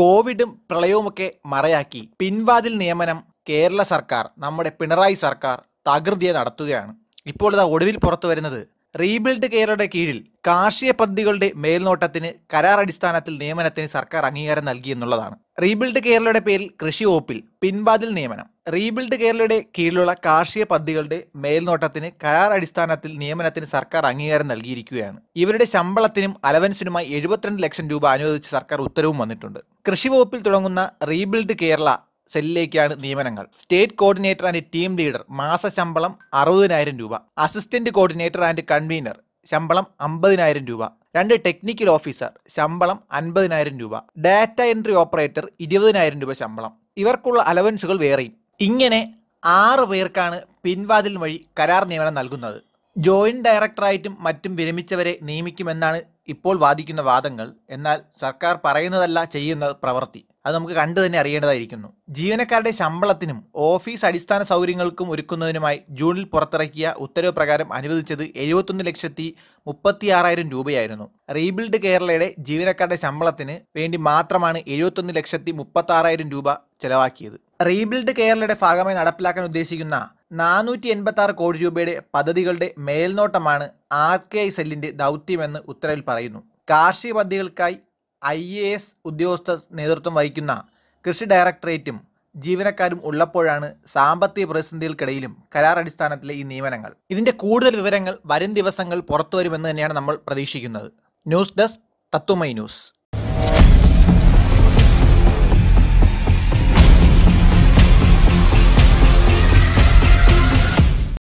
കോവിഡും പ്രളയവുമൊക്കെ മറയാക്കി പിൻവാതിൽ നിയമനം കേരള സർക്കാർ നമ്മുടെ പിണറായി സർക്കാർ തകൃതിയെ നടത്തുകയാണ് ഇപ്പോൾ ഇതാ ഒടുവിൽ പുറത്തു വരുന്നത് റീബിൽഡ് കേരളയുടെ കീഴിൽ കാർഷിക പദ്ധതികളുടെ മേൽനോട്ടത്തിന് കരാർ അടിസ്ഥാനത്തിൽ നിയമനത്തിന് സർക്കാർ അംഗീകാരം നൽകി എന്നുള്ളതാണ് റീബിൽഡ് കേരളയുടെ പേരിൽ കൃഷി വകുപ്പിൽ പിൻവാതിൽ നിയമനം റീബിൽഡ് കേരളയുടെ കീഴിലുള്ള കാർഷിക പദ്ധതികളുടെ മേൽനോട്ടത്തിന് കരാർ അടിസ്ഥാനത്തിൽ നിയമനത്തിന് സർക്കാർ അംഗീകാരം നൽകിയിരിക്കുകയാണ് ഇവരുടെ ശമ്പളത്തിനും അലവൻസിനുമായി എഴുപത്തിരണ്ട് ലക്ഷം രൂപ അനുവദിച്ച് സർക്കാർ ഉത്തരവും വന്നിട്ടുണ്ട് കൃഷിവകുപ്പിൽ തുടങ്ങുന്ന റീബിൽഡ് കേരള സെല്ലിലേക്കാണ് നിയമനങ്ങൾ state coordinator and team leader മാസ ശമ്പളം അറുപതിനായിരം രൂപ അസിസ്റ്റന്റ് കോർഡിനേറ്റർ ആൻഡ് കൺവീനർ ശമ്പളം അമ്പതിനായിരം രൂപ രണ്ട് ടെക്നിക്കൽ ഓഫീസർ ശമ്പളം അൻപതിനായിരം രൂപ ഡാറ്റ എൻട്രി ഓപ്പറേറ്റർ ഇരുപതിനായിരം രൂപ ശമ്പളം ഇവർക്കുള്ള അലവൻസുകൾ വേറെയും ഇങ്ങനെ ആറ് പേർക്കാണ് പിൻവാതിൽ വഴി കരാർ നിയമനം നൽകുന്നത് ജോയിന്റ് ഡയറക്ടറായിട്ടും മറ്റും വിരമിച്ചവരെ നിയമിക്കുമെന്നാണ് ഇപ്പോൾ വാദിക്കുന്ന വാദങ്ങൾ എന്നാൽ സർക്കാർ പറയുന്നതല്ല ചെയ്യുന്ന പ്രവൃത്തി അത് നമുക്ക് കണ്ടു തന്നെ അറിയേണ്ടതായിരിക്കുന്നു ജീവനക്കാരുടെ ശമ്പളത്തിനും ഓഫീസ് അടിസ്ഥാന സൗകര്യങ്ങൾക്കും ഒരുക്കുന്നതിനുമായി ജൂണിൽ പുറത്തിറക്കിയ ഉത്തരവ് പ്രകാരം അനുവദിച്ചത് എഴുപത്തൊന്ന് ലക്ഷത്തി ആറായിരം രൂപയായിരുന്നു റീബിൽഡ് കേരളയുടെ ജീവനക്കാരുടെ ശമ്പളത്തിന് വേണ്ടി മാത്രമാണ് എഴുപത്തൊന്ന് ലക്ഷത്തി ആറായിരം രൂപ ചെലവാക്കിയത് റീബിൽഡ് കേരളയുടെ ഭാഗമായി നടപ്പിലാക്കാൻ ഉദ്ദേശിക്കുന്ന നാനൂറ്റി എൺപത്തി ആറ് കോടി രൂപയുടെ പദ്ധതികളുടെ മേൽനോട്ടമാണ് ആർ കെ ഐ സെല്ലിൻ്റെ ദൗത്യമെന്ന് ഉത്തരവിൽ പറയുന്നു കാർഷിക പദ്ധതികൾക്കായി ഐ എ എസ് ഉദ്യോഗസ്ഥ നേതൃത്വം വഹിക്കുന്ന കൃഷി ഡയറക്ടറേറ്റും ജീവനക്കാരും ഉള്ളപ്പോഴാണ് സാമ്പത്തിക പ്രതിസന്ധികൾക്കിടയിലും കരാർ അടിസ്ഥാനത്തിലെ ഈ നിയമനങ്ങൾ ഇതിൻ്റെ കൂടുതൽ വിവരങ്ങൾ വരും ദിവസങ്ങൾ പുറത്തുവരുമെന്ന് തന്നെയാണ് നമ്മൾ പ്രതീക്ഷിക്കുന്നത് ന്യൂസ് ഡെസ്ക് തത്വമൈ ന്യൂസ്